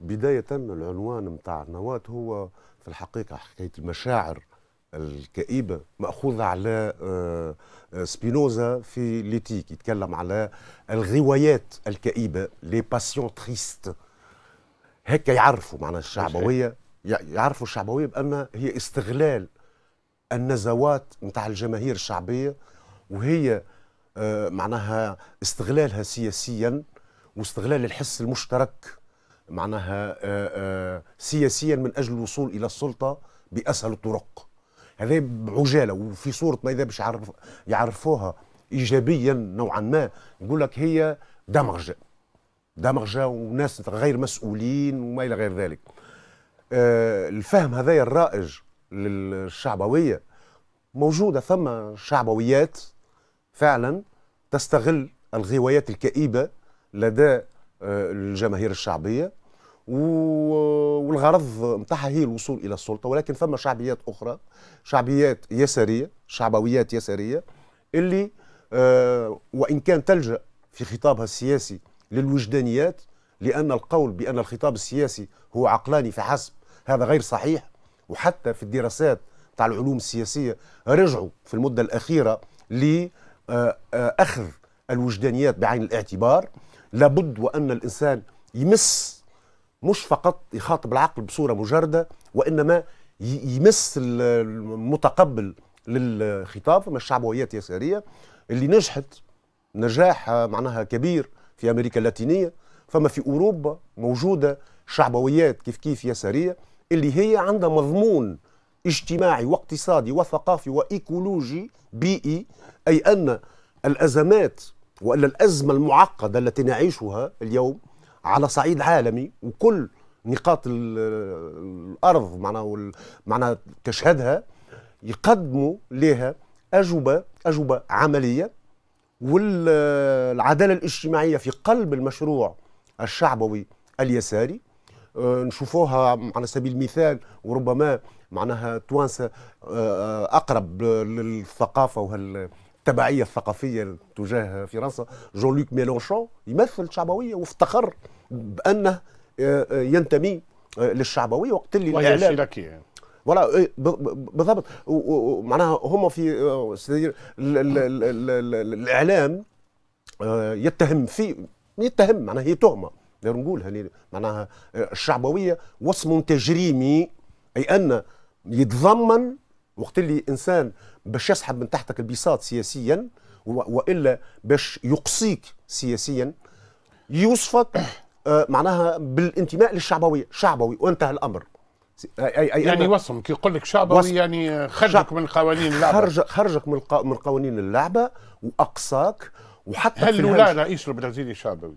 بداية العنوان نتاع النواة هو في الحقيقة حكاية المشاعر الكئيبة مأخوذة على آه، سبينوزا في ليتيك يتكلم على الغوايات الكئيبة لي باسيون تريست هكا يعرفوا معنا الشعبوية يعرفوا الشعبوية بان هي استغلال النزوات نتاع الجماهير الشعبية وهي آه، معناها استغلالها سياسيا واستغلال الحس المشترك معناها آه، آه، سياسيا من اجل الوصول الى السلطه باسهل الطرق هذا بعجاله وفي صوره ما اذا باش يعرف يعرفوها ايجابيا نوعا ما نقول لك هي دمغجه دمغجه وناس غير مسؤولين وما الى غير ذلك آه، الفهم هذايا الرائج للشعبويه موجوده ثم شعبويات فعلا تستغل الغوايات الكئيبه لدى الجماهير الشعبيه والغرض نتاعها هي الوصول الى السلطه ولكن ثم شعبيات اخرى شعبيات يساريه شعبويات يساريه اللي آه، وان كان تلجا في خطابها السياسي للوجدانيات لان القول بان الخطاب السياسي هو عقلاني فحسب هذا غير صحيح وحتى في الدراسات تاع العلوم السياسيه رجعوا في المده الاخيره لاخذ آه، آه، الوجدانيات بعين الاعتبار لابد وان الانسان يمس مش فقط يخاطب العقل بصوره مجرده وانما يمس المتقبل للخطاب فما الشعبويات يساريه اللي نجحت نجاح معناها كبير في امريكا اللاتينيه فما في اوروبا موجوده شعبويات كيف كيف يساريه اللي هي عندها مضمون اجتماعي واقتصادي وثقافي وايكولوجي بيئي اي ان الازمات والا الازمه المعقده التي نعيشها اليوم على صعيد عالمي وكل نقاط الارض معناها معناها تشهدها يقدموا لها اجوبه اجوبه عمليه والعداله الاجتماعيه في قلب المشروع الشعبوي اليساري آه، نشوفوها على سبيل المثال وربما معناها توانسه آه، آه، اقرب للثقافه وهال التبعيه الثقافيه تجاه فرنسا جون لوك ميلونشون يمثل شعبويه وافتخر بانه آه، آه، ينتمي آه، للشعبويه وقت اللي الاعلام ولا إيه، بالضبط معناها هما في الاعلام يتهم في يتهم معناها هي تهمه نقولها معناها الشعبويه وصم تجريمي اي ان يتضمن وقت اللي انسان باش يسحب من تحتك البساط سياسيا والا باش يقصيك سياسيا يوصفك آه، معناها بالانتماء للشعبويه شعبوي وانتهى الامر أي أي يعني كي يقول لك شعبوي وصم. يعني خرجك شعب. من قوانين اللعبه خرج خرجك من من قوانين اللعبه واقصاك وحتى هل لا رئيس البرازيلي شعبوي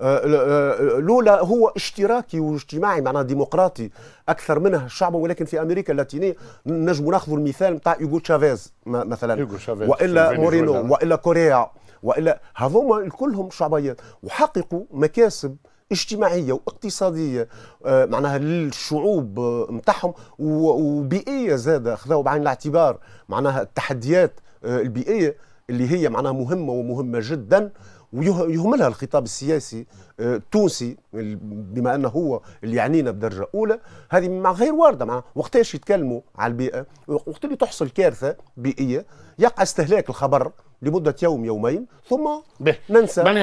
آه، آه، لولا هو اشتراكي واجتماعي معناها ديمقراطي اكثر منه الشعب ولكن في امريكا اللاتينيه نجم ناخذ المثال نتاع يوغو تشافيز مثلا ايغو شافيز والا مورينو والا كوريا والا هذوما كلهم شعبيات وحققوا مكاسب اجتماعيه واقتصاديه آه، معناها للشعوب نتاعهم وبيئيه زاده خذوا بعين الاعتبار معناها التحديات البيئيه اللي هي معناها مهمه ومهمه جدا ويهملها الخطاب السياسي آه، التونسي بما انه هو اللي يعنينا بدرجه اولى هذه مع غير وارده مع وقتاش يتكلموا على البيئه وقت اللي تحصل كارثه بيئيه يقع استهلاك الخبر لمده يوم يومين ثم ننسى